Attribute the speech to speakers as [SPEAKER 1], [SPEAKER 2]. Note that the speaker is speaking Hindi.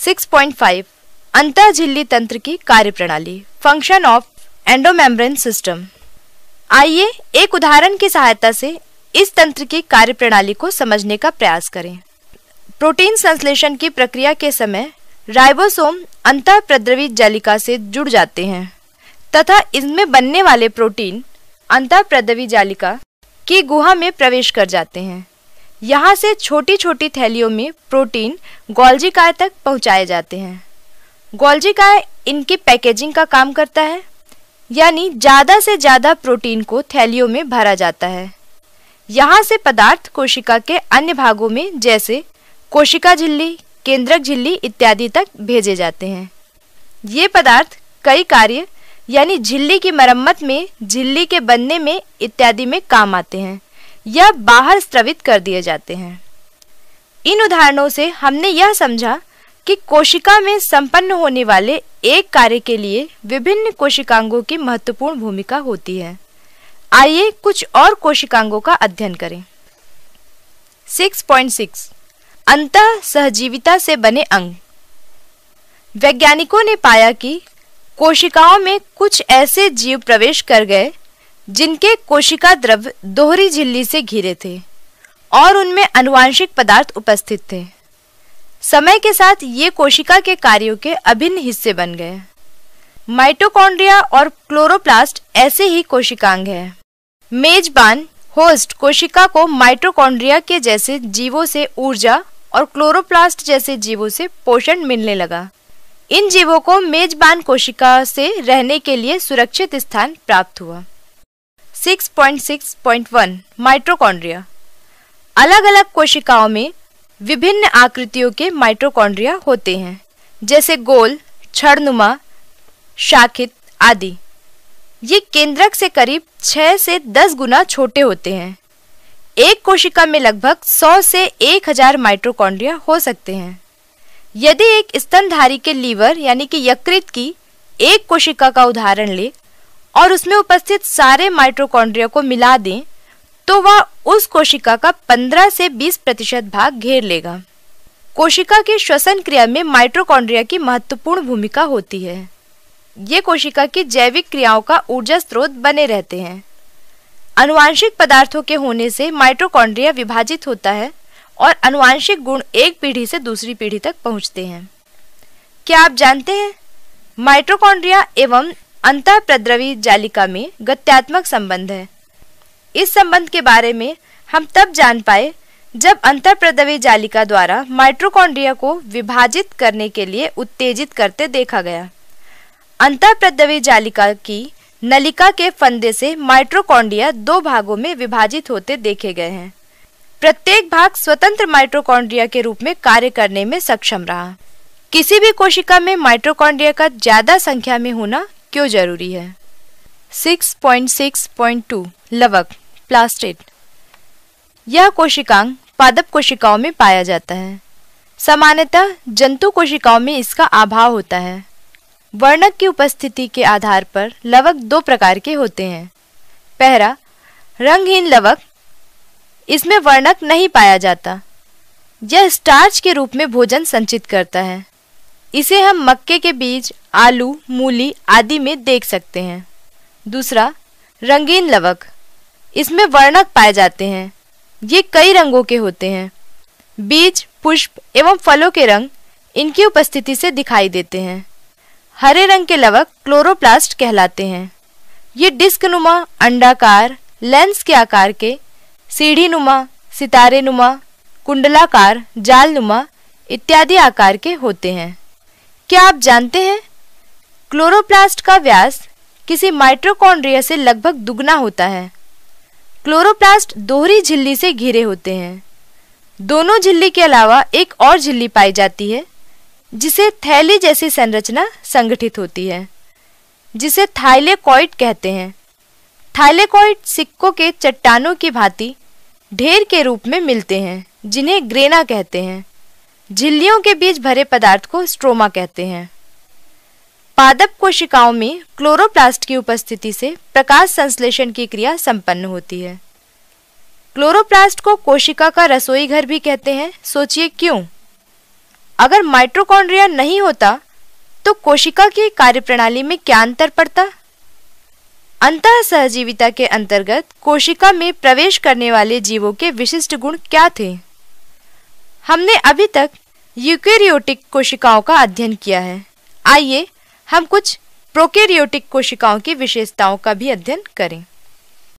[SPEAKER 1] 6.5 अंतर झिल्ली तंत्र की कार्यप्रणाली फंक्शन ऑफ एंडोमेम्ब्रेन सिस्टम आइए एक उदाहरण की सहायता से इस तंत्र की कार्यप्रणाली को समझने का प्रयास करें प्रोटीन संश्लेषण की प्रक्रिया के समय राइबोसोम अंतर प्रद्रवी जालिका से जुड़ जाते हैं तथा इनमें बनने वाले प्रोटीन अंतर प्रद्रवी जालिका की गुहा में प्रवेश कर जाते हैं यहाँ से छोटी छोटी थैलियों में प्रोटीन गोल्जिकाय तक पहुँचाए जाते हैं गोल्जिकाय इनकी पैकेजिंग का काम करता है यानी ज़्यादा से ज़्यादा प्रोटीन को थैलियों में भरा जाता है यहाँ से पदार्थ कोशिका के अन्य भागों में जैसे कोशिका झिल्ली केंद्रक झिल्ली इत्यादि तक भेजे जाते हैं ये पदार्थ कई कार्य यानी झिल्ली की मरम्मत में झिल्ली के बनने में इत्यादि में काम आते हैं या बाहर स्त्रवित कर दिए जाते हैं इन उदाहरणों से हमने यह समझा कि कोशिका में संपन्न होने वाले एक कार्य के लिए विभिन्न कोशिकांगों की महत्वपूर्ण भूमिका होती है आइए कुछ और कोशिकांगों का अध्ययन करें 6.6 अंत सहजीविता से बने अंग वैज्ञानिकों ने पाया कि कोशिकाओं में कुछ ऐसे जीव प्रवेश कर गए जिनके कोशिका द्रव्य दोहरी झिल्ली से घिरे थे और उनमें अनुवांशिक पदार्थ उपस्थित थे समय के साथ ये कोशिका के कार्यों के अभिन्न हिस्से बन गए माइटोकॉन्ड्रिया और क्लोरोप्लास्ट ऐसे ही कोशिकांग हैं। मेजबान होस्ट कोशिका को माइटोकॉन्ड्रिया के जैसे जीवों से ऊर्जा और क्लोरोप्लास्ट जैसे जीवों से पोषण मिलने लगा इन जीवों को मेजबान कोशिका से रहने के लिए सुरक्षित स्थान प्राप्त हुआ 6.6.1 माइट्रोकॉन्ड्रिया अलग अलग कोशिकाओं में विभिन्न आकृतियों के माइट्रोकॉन्ड्रिया होते हैं जैसे गोल छड़नुमा शाखित आदि ये केंद्रक से करीब 6 से 10 गुना छोटे होते हैं एक कोशिका में लगभग 100 से 1000 माइट्रोकॉन्ड्रिया हो सकते हैं यदि एक स्तनधारी के लीवर यानी कि यकृत की एक कोशिका का उदाहरण ले और उसमें उपस्थित सारे माइट्रोकॉन्ड्रिया को मिला दें तो वह उस कोशिका का 15 से 20 प्रतिशत भाग घेर लेगा कोशिका के श्वसन क्रिया में माइट्रोकॉन्ड्रिया की महत्वपूर्ण भूमिका होती है ये कोशिका की जैविक क्रियाओं का ऊर्जा स्रोत बने रहते हैं अनुवांशिक पदार्थों के होने से माइट्रोकॉन्ड्रिया विभाजित होता है और अनुवांशिक गुण एक पीढ़ी से दूसरी पीढ़ी तक पहुंचते हैं क्या आप जानते हैं माइट्रोकॉन्ड्रिया एवं अंत प्रद्रवी जालिका में गत्यात्मक संबंध है इस संबंध के बारे में हम तब जान पाए जब अंतरप्रदवी जालिका द्वारा माइट्रोकॉन्ड्रिया को विभाजित करने के लिए उत्तेजित करते देखा गया अंतरप्रदवी जालिका की नलिका के फंदे से माइट्रोकॉन्ड्रिया दो भागों में विभाजित होते देखे गए हैं प्रत्येक भाग स्वतंत्र माइट्रोकॉन्ड्रिया के रूप में कार्य करने में सक्षम रहा किसी भी कोशिका में माइट्रोकॉन्ड्रिया का ज्यादा संख्या में होना क्यों जरूरी है 6.6.2 लवक प्लास्टिड यह कोशिकांग पादप कोशिकाओं में पाया जाता है सामान्यतः जंतु कोशिकाओं में इसका अभाव होता है वर्णक की उपस्थिति के आधार पर लवक दो प्रकार के होते हैं पहरा रंगहीन लवक इसमें वर्णक नहीं पाया जाता यह स्टार्च के रूप में भोजन संचित करता है इसे हम मक्के के बीज आलू मूली आदि में देख सकते हैं दूसरा रंगीन लवक इसमें वर्णक पाए जाते हैं ये कई रंगों के होते हैं बीज पुष्प एवं फलों के रंग इनकी उपस्थिति से दिखाई देते हैं हरे रंग के लवक क्लोरोप्लास्ट कहलाते हैं ये डिस्क नुमा अंडाकार लेंस के आकार के सीढ़ी नुमा सितारे नुमा कुंडलाकार जाल नुमा इत्यादि आकार के होते हैं क्या आप जानते हैं क्लोरोप्लास्ट का व्यास किसी माइट्रोकॉन्ड्रिया से लगभग दुगना होता है क्लोरोप्लास्ट दोहरी झिल्ली से घिरे होते हैं दोनों झिल्ली के अलावा एक और झिल्ली पाई जाती है जिसे थैली जैसी संरचना संगठित होती है जिसे थाइलेकॉइड कहते हैं थाइलेकॉइड सिक्कों के चट्टानों की भांति ढेर के रूप में मिलते हैं जिन्हें ग्रेना कहते हैं झिल्लियों के बीच भरे पदार्थ को स्ट्रोमा कहते हैं पादप कोशिकाओं में क्लोरोप्लास्ट की उपस्थिति से प्रकाश संश्लेषण की क्रिया संपन्न होती है क्लोरोप्लास्ट को कोशिका का रसोई घर भी कहते हैं सोचिए क्यों अगर माइट्रोकॉन्ड्रिया नहीं होता तो कोशिका की कार्यप्रणाली में क्या अंतर पड़ता अंत सहजीविता के अंतर्गत कोशिका में प्रवेश करने वाले जीवों के विशिष्ट गुण क्या थे हमने अभी तक यूकेरियोटिक कोशिकाओं का अध्ययन किया है आइए हम कुछ प्रोकेरियोटिक कोशिकाओं की विशेषताओं का भी अध्ययन करें